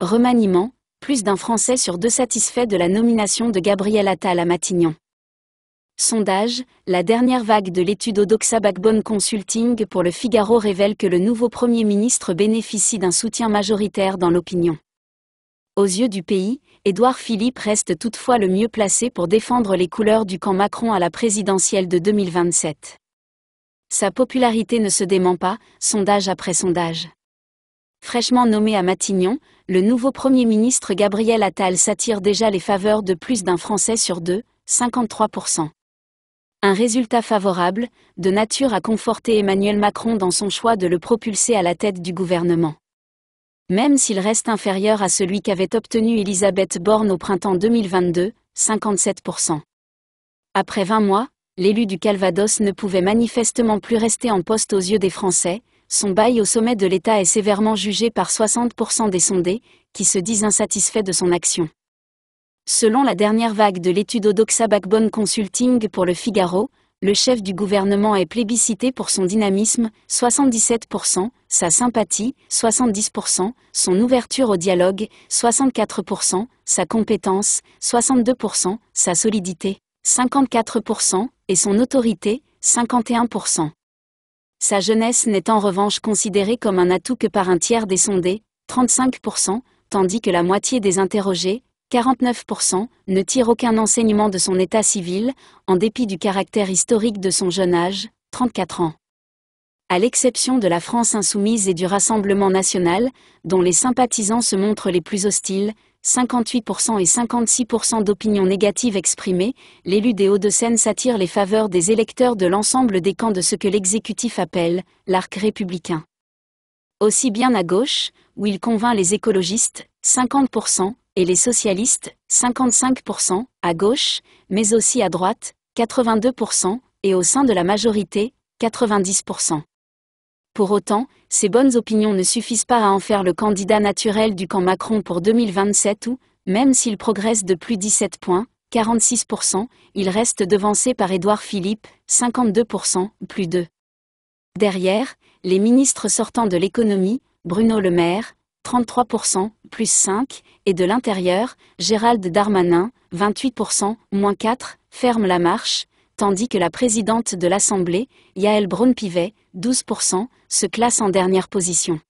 Remaniement, plus d'un Français sur deux satisfait de la nomination de Gabriel Attal à Matignon. Sondage, la dernière vague de l'étude Odoxa Backbone Consulting pour le Figaro révèle que le nouveau Premier ministre bénéficie d'un soutien majoritaire dans l'opinion. Aux yeux du pays, Édouard Philippe reste toutefois le mieux placé pour défendre les couleurs du camp Macron à la présidentielle de 2027. Sa popularité ne se dément pas, sondage après sondage. Fraîchement nommé à Matignon, le nouveau Premier ministre Gabriel Attal s'attire déjà les faveurs de plus d'un Français sur deux, 53%. Un résultat favorable, de nature à conforter Emmanuel Macron dans son choix de le propulser à la tête du gouvernement. Même s'il reste inférieur à celui qu'avait obtenu Elisabeth Borne au printemps 2022, 57%. Après 20 mois, l'élu du Calvados ne pouvait manifestement plus rester en poste aux yeux des Français, son bail au sommet de l'État est sévèrement jugé par 60% des sondés, qui se disent insatisfaits de son action. Selon la dernière vague de l'étude Odoxa Backbone Consulting pour le Figaro, le chef du gouvernement est plébiscité pour son dynamisme, 77%, sa sympathie, 70%, son ouverture au dialogue, 64%, sa compétence, 62%, sa solidité, 54%, et son autorité, 51%. Sa jeunesse n'est en revanche considérée comme un atout que par un tiers des sondés, 35%, tandis que la moitié des interrogés, 49%, ne tire aucun enseignement de son état civil, en dépit du caractère historique de son jeune âge, 34 ans à l'exception de la France insoumise et du Rassemblement national, dont les sympathisants se montrent les plus hostiles, 58% et 56% d'opinions négatives exprimées, l'élu des Hauts-de-Seine s'attire les faveurs des électeurs de l'ensemble des camps de ce que l'exécutif appelle l'arc républicain. Aussi bien à gauche, où il convainc les écologistes, 50%, et les socialistes, 55%, à gauche, mais aussi à droite, 82%, et au sein de la majorité, 90%. Pour autant, ces bonnes opinions ne suffisent pas à en faire le candidat naturel du camp Macron pour 2027 où, même s'il progresse de plus 17 points, 46%, il reste devancé par Édouard Philippe, 52%, plus 2. Derrière, les ministres sortants de l'économie, Bruno Le Maire, 33%, plus 5, et de l'intérieur, Gérald Darmanin, 28%, moins 4, ferme la marche, tandis que la présidente de l'Assemblée, Yael Braun-Pivet, 12%, se classe en dernière position.